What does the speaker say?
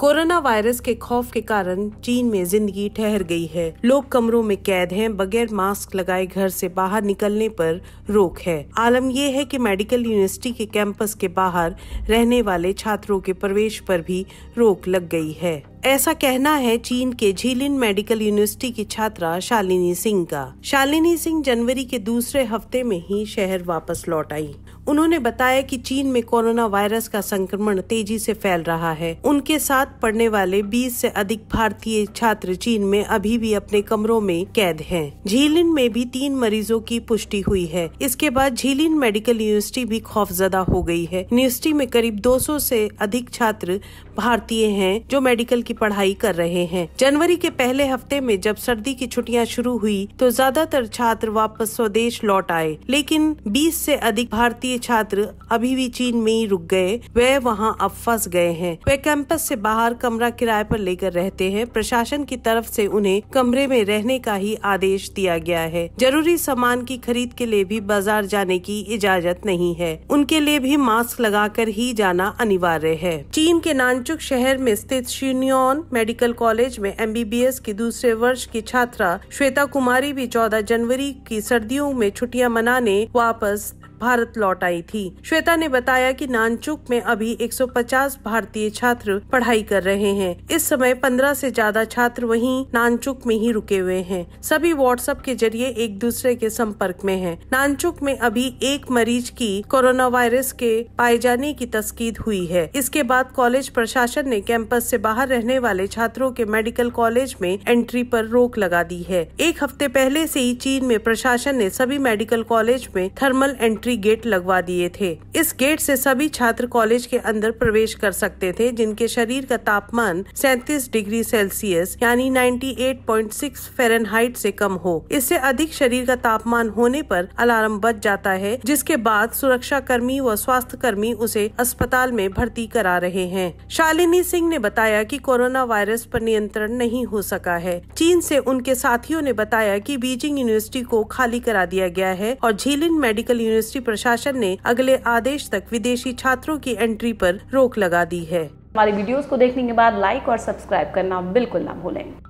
Corona virus के खौफ के कारण चीन में जिंदगी ठहर गई है लोग कमरों में कैद हैं बगैर मास्क लगाए घर से बाहर निकलने पर रोक है आलम यह है कि मेडिकल यूनिवर्सिटी के कैंपस के बाहर रहने वाले छात्रों के प्रवेश पर भी रोक लग गई है ऐसा कहना है चीन के झीलिन मेडिकल यूनिवर्सिटी की छात्रा शालिनी सिंह का शालिनी सिंह जनवरी के दूसरे हफ्ते में ही शहर वापस लौट आई उन्होंने बताया कि चीन में कोरोना वायरस का संक्रमण तेजी से फैल रहा है उनके साथ पढ़ने वाले 20 से अधिक भारतीय छात्र चीन में अभी भी अपने कमरों में कैद हैं। झीलिन में भी तीन मरीजों की पुष्टि हुई है इसके बाद झीलिन मेडिकल यूनिवर्सिटी भी खौफजदा हो गई है यूनिवर्सिटी में करीब 200 से अधिक छात्र भारतीय हैं जो मेडिकल की पढ़ाई कर रहे हैं जनवरी के पहले हफ्ते में जब सर्दी की छुट्टियां शुरू हुई तो ज्यादातर छात्र वापस स्वदेश लौट आए लेकिन 20 से अधिक भारतीय छात्र अभी भी चीन में ही रुक गए वे वहाँ अब फंस गए हैं वे कैंपस से बाहर कमरा किराए पर लेकर रहते हैं प्रशासन की तरफ से उन्हें कमरे में रहने का ही आदेश दिया गया है जरूरी सामान की खरीद के लिए भी बाजार जाने की इजाजत नहीं है उनके लिए भी मास्क लगाकर ही जाना अनिवार्य है चीन के नानचुक शहर में स्थित शून्यो खरगोन मेडिकल कॉलेज में एमबीबीएस की दूसरे वर्ष की छात्रा श्वेता कुमारी भी 14 जनवरी की सर्दियों में छुट्टियां मनाने वापस भारत लौट आई थी श्वेता ने बताया कि नानचुक में अभी 150 भारतीय छात्र पढ़ाई कर रहे हैं इस समय 15 से ज्यादा छात्र वहीं नानचुक में ही रुके हुए हैं सभी व्हाट्सएप के जरिए एक दूसरे के संपर्क में हैं। नानचुक में अभी एक मरीज की कोरोना वायरस के पाए जाने की तस्कीद हुई है इसके बाद कॉलेज प्रशासन ने कैंपस ऐसी बाहर रहने वाले छात्रों के मेडिकल कॉलेज में एंट्री पर रोक लगा दी है एक हफ्ते पहले से ही चीन में प्रशासन ने सभी मेडिकल कॉलेज में थर्मल एंट्री एंट्री गेट लगवा दिए थे इस गेट से सभी छात्र कॉलेज के अंदर प्रवेश कर सकते थे जिनके शरीर का तापमान सैतीस डिग्री सेल्सियस यानी 98.6 फ़ारेनहाइट से कम हो इससे अधिक शरीर का तापमान होने पर अलार्म बच जाता है जिसके बाद सुरक्षा कर्मी व स्वास्थ्य कर्मी उसे अस्पताल में भर्ती करा रहे हैं शालिनी सिंह ने बताया कि कोरोना वायरस पर नियंत्रण नहीं हो सका है चीन से उनके साथियों ने बताया कि बीजिंग यूनिवर्सिटी को खाली करा दिया गया है और झीलिन मेडिकल यूनिवर्सिटी विदेशी प्रशासन ने अगले आदेश तक विदेशी छात्रों की एंट्री पर रोक लगा दी है हमारी वीडियोस को देखने के बाद लाइक और सब्सक्राइब करना बिल्कुल ना भूलें